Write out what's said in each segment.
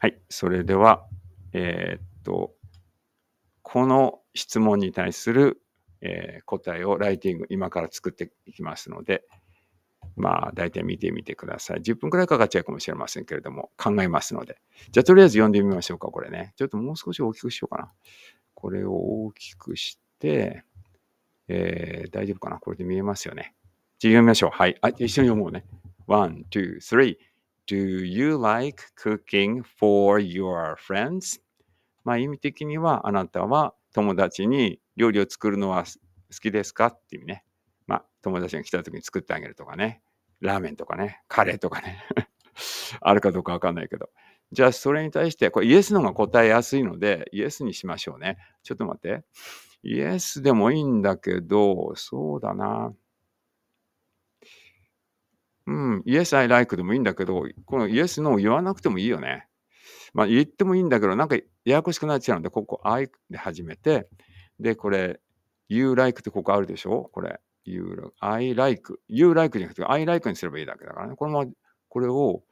はい、それでは、えー、っと、この質問に対する、えー、答えをライティング、今から作っていきますので、まあ、大体見てみてください。10分くらいかかっちゃうかもしれませんけれども、考えますので。じゃあ、とりあえず読んでみましょうか、これね。ちょっともう少し大きくしようかな。これを大きくして、えー、大丈夫かなこれで見えますよね。じゃあ、読みましょう。はい。あ、一緒に読もうね。1、2、3。Do you like cooking for your friends? まあ意味的にはあなたは友達に料理を作るのは好きですかっていうね。まあ友達が来た時に作ってあげるとかね。ラーメンとかね。カレーとかね。あるかどうかわかんないけど。じゃあそれに対してこれイエスの方が答えやすいのでイエスにしましょうね。ちょっと待って。イエスでもいいんだけど、そうだな。うん、Yes, I like でもいいんだけど、この Yes, No 言わなくてもいいよね。まあ言ってもいいんだけど、なんかややこしくなっちゃうので、ここ I で始めて、で、これ You like ってここあるでしょこれ。You, I like. You like じゃなくて I like にすればいいだけだからね。このまま、これを、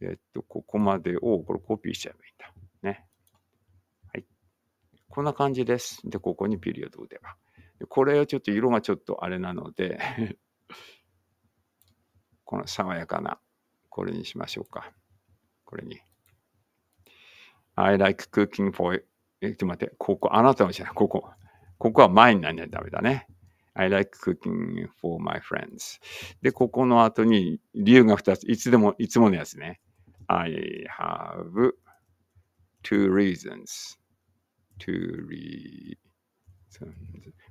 えっと、ここまでをこれコピーしちゃえばいいんだ。ね。はい。こんな感じです。で、ここにピリオドを打てば。これはちょっと色がちょっとあれなのでこの爽やかな、これにしましょうか。これに。I like cooking for, え、ちょっと待って、ここ、あなたのじゃない、ここ。ここは前になんないとダメだね。I like cooking for my friends. で、ここの後に理由が2つ。いつでも、いつものやつね。I have two reasons. two reasons.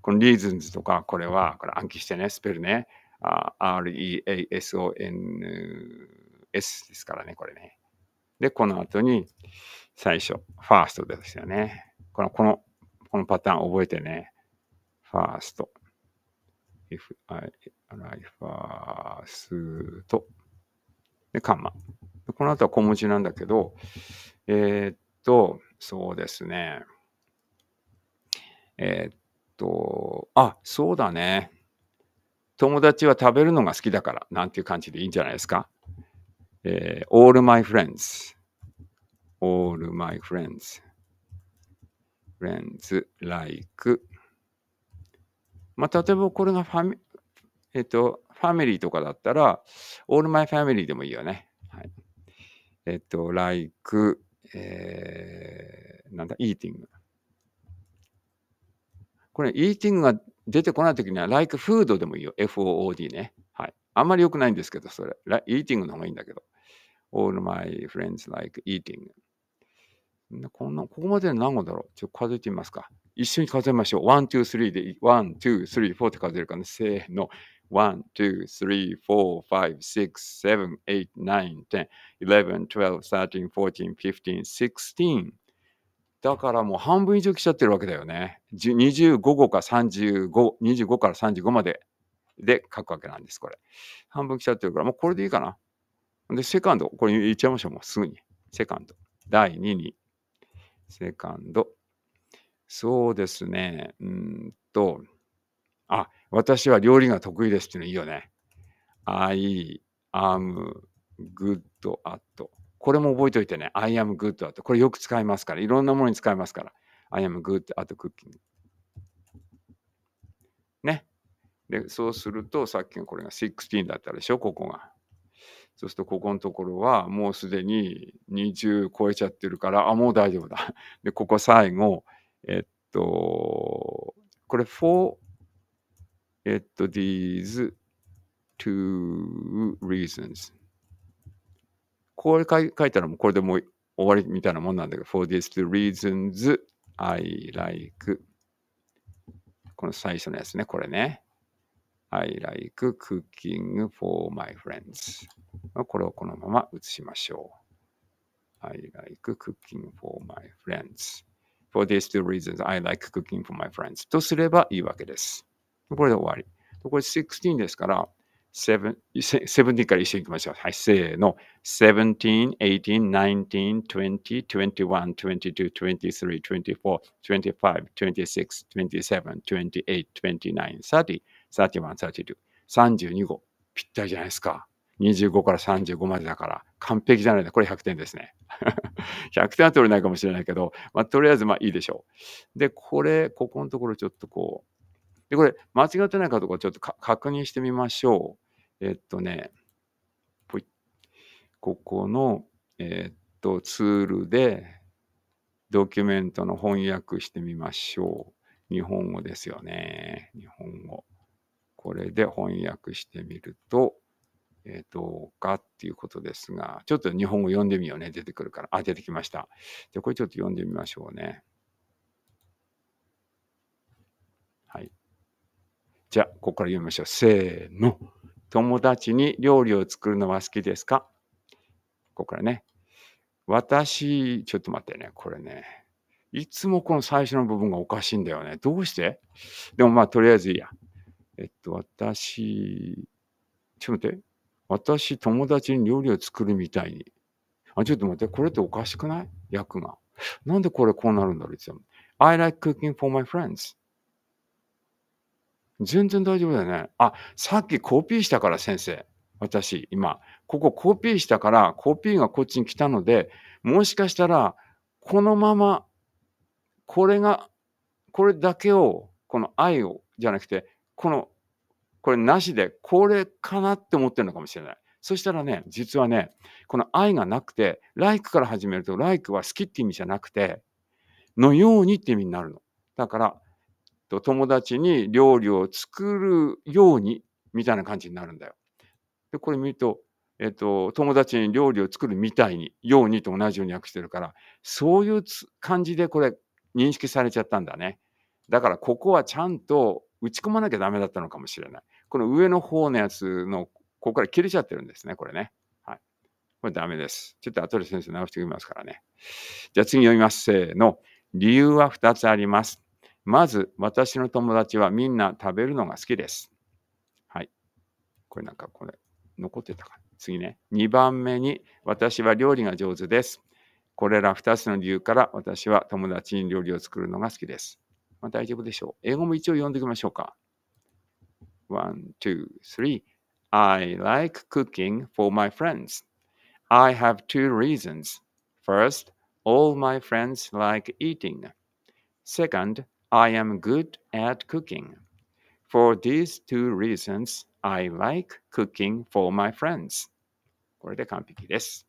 この reasons とか、これは、これ暗記してね、スペルね。REASONS ですからね、これね。で、この後に、最初、ファーストですよね。この、この、このパターン覚えてね。ファースト。if I i f e first で、カンマ。この後は小文字なんだけど、えー、っと、そうですね。えー、っと、あ、そうだね。友達は食べるのが好きだから、なんていう感じでいいんじゃないですか。えー、all my friends, all my friends, friends like まあ、例えばこれがファミ、えっ、ー、と、ファミリーとかだったら、all my family でもいいよね。はい、えっ、ー、と、like、えー、なんだ、eating。これ、eating が出てこない時には、like food でもいいよ。food ね。はい。あんまり良くないんですけど、それ。eating の方がいいんだけど。all my friends like eating. こんな、ここまで何語だろうちょっと数えてみますか。一緒に数えましょう。1、2、3で、1、2、3、4って数えるかね。せーの。1、2、3、4、5、6、7、8、9、10、11、12、13、14、15、16。だからもう半分以上来ちゃってるわけだよね。25号か35、25から35までで書くわけなんです、これ。半分来ちゃってるから、もうこれでいいかな。で、セカンド、これ言っちゃいましょう、もうすぐに。セカンド。第2に。セカンド。そうですね。うんと、あ、私は料理が得意ですっていうのいいよね。I am good at これも覚えておいてね、I am good あと、これよく使いますから、いろんなものに使いますから、I am good あと cooking。ね。で、そうすると、さっきのこれが16だったでしょ、ここが。そうすると、ここのところはもうすでに20超えちゃってるから、あ、もう大丈夫だ。で、ここ最後、えっと、これ for, えっと、these two reasons これ書いたらもうこれでもう終わりみたいなもんなんだけど、for these two reasons I like この最初のやつね、これね。I like cooking for my friends これをこのまま写しましょう。I like cooking for my friends for these two reasons I like cooking for my friends とすればいいわけです。これで終わり。これ16ですから、17, 1ンから一緒に行きましょう。はい、せーの。17, 18, 19, 20, 21, 22, 23, 24, 25, 26, 27, 28, 29, 30, 31, 32. 32号。ぴったりじゃないですか。25から35までだから、完璧じゃないで、これ100点ですね。100 点は取れないかもしれないけど、まあ、とりあえずまあいいでしょう。で、これ、ここのところちょっとこう、で、これ、間違ってないかどうかちょっと確認してみましょう。えっとね、ここの、えっと、ツールで、ドキュメントの翻訳してみましょう。日本語ですよね。日本語。これで翻訳してみると、えー、どうかっていうことですが、ちょっと日本語読んでみようね。出てくるから。あ、出てきました。じゃこれちょっと読んでみましょうね。はい。じゃあ、ここから読みましょう。せーの。友達に料理を作るのは好きですかここからね。私、ちょっと待ってね、これね。いつもこの最初の部分がおかしいんだよね。どうしてでもまあ、とりあえずいいや。えっと、私、ちょっと待って。私、友達に料理を作るみたいに。あ、ちょっと待って。これっておかしくない役が。なんでこれこうなるんだろういつも。I like cooking for my friends. 全然大丈夫だよね。あ、さっきコピーしたから先生。私、今。ここコピーしたから、コピーがこっちに来たので、もしかしたら、このまま、これが、これだけを、この愛を、じゃなくて、この、これなしで、これかなって思ってるのかもしれない。そしたらね、実はね、この愛がなくて、like から始めると、like は好きって意味じゃなくて、のようにって意味になるの。だから、と友達に料理を作るようにみたいな感じになるんだよ。でこれ見ると、えっと、友達に料理を作るみたいにようにと同じように訳してるからそういう感じでこれ認識されちゃったんだね。だからここはちゃんと打ち込まなきゃダメだったのかもしれない。この上の方のやつのここから切れちゃってるんですね、これね。はい。これダメです。ちょっと後で先生直してみますからね。じゃあ次読みます。せーの。理由は2つあります。まず私の友達はみんな食べるのが好きです。はい。これなんかこれ残ってたか次ね。2番目に私は料理が上手です。これら2つの理由から私は友達に料理を作るのが好きです。まあ、大丈夫でしょう。英語も一応読んでおきましょうか。1, 2, 3. I like cooking for my friends. I have two reasons. First, all my friends like eating. Second, I am good at cooking. For these two reasons, I like cooking for my friends. これで完璧です。